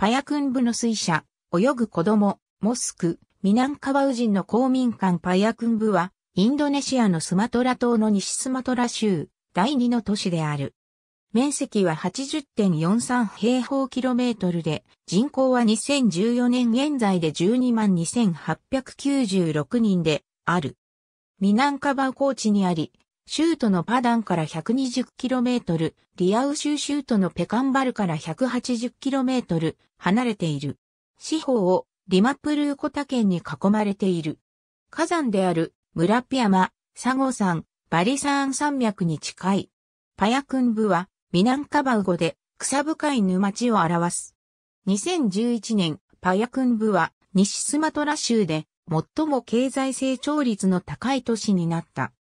パヤクンブの水車、泳ぐ子供、モスク、南バウジンの公民館パヤクンブは、インドネシアのスマトラ島の西スマトラ州、第二の都市である。面積は80.43平方キロメートルで、人口は2014年現在で122,896人である。南カバウ高地にあり、州都のパダンから 120km、リアウ州州都のペカンバルから 180km 離れている。四方をリマプルーコタ県に囲まれている。火山であるムラピ山、サゴ山、バリサーン山脈に近い。パヤクンブは南カバウ語で草深い沼地を表す。2011年、パヤクンブは西スマトラ州で最も経済成長率の高い都市になった。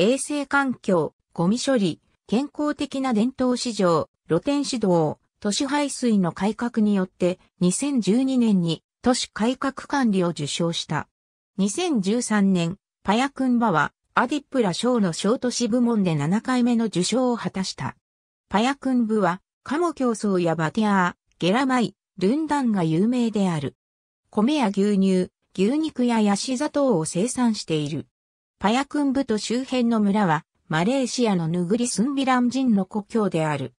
衛生環境、ゴミ処理、健康的な伝統市場、露天指導、都市排水の改革によって2012年に都市改革管理を受賞した。2013年、パヤクンバはアディップラ賞の小都市部門で7回目の受賞を果たした。パヤクンブは、カモ競争やバティアー、ゲラマイ、ルンダンが有名である。米や牛乳、牛肉やヤシ砂糖を生産している。パヤクンブと周辺の村は、マレーシアのヌグリスンビラン人の故郷である。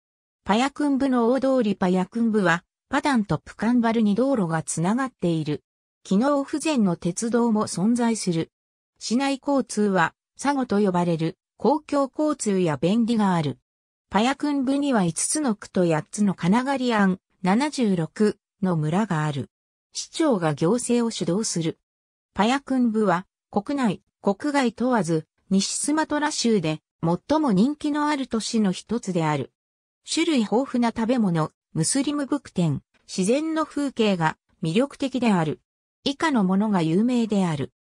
パヤクンブの大通りパヤクンブは、パダンとプカンバルに道路がつながっている。機能不全の鉄道も存在する。市内交通は、サゴと呼ばれる公共交通や便利がある。パヤクンブには5つの区と8つのカナガリアン76の村がある。市長が行政を主導する。パヤクンブは国内国外問わず、西スマトラ州で最も人気のある都市の一つである。種類豊富な食べ物、ムスリムブクテン、自然の風景が魅力的である。以下のものが有名である。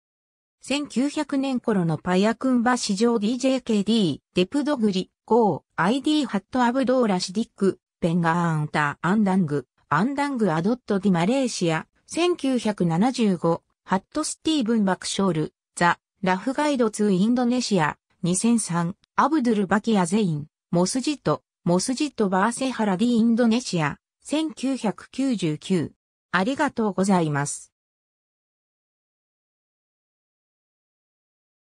1900年頃のパヤクンバ市場 DJKD、デプドグリ、ゴー、ID ハットアブドーラシディック、ペンガーアンターアンダング、アンダングアドットディマレーシア、1975、ハットスティーブン・バクショール、ザ・ラフガイド2インドネシア、2003、アブドゥル・バキア・ゼイン、モスジット、モスジット・バーセハラ・ディ・インドネシア、1999。ありがとうございます。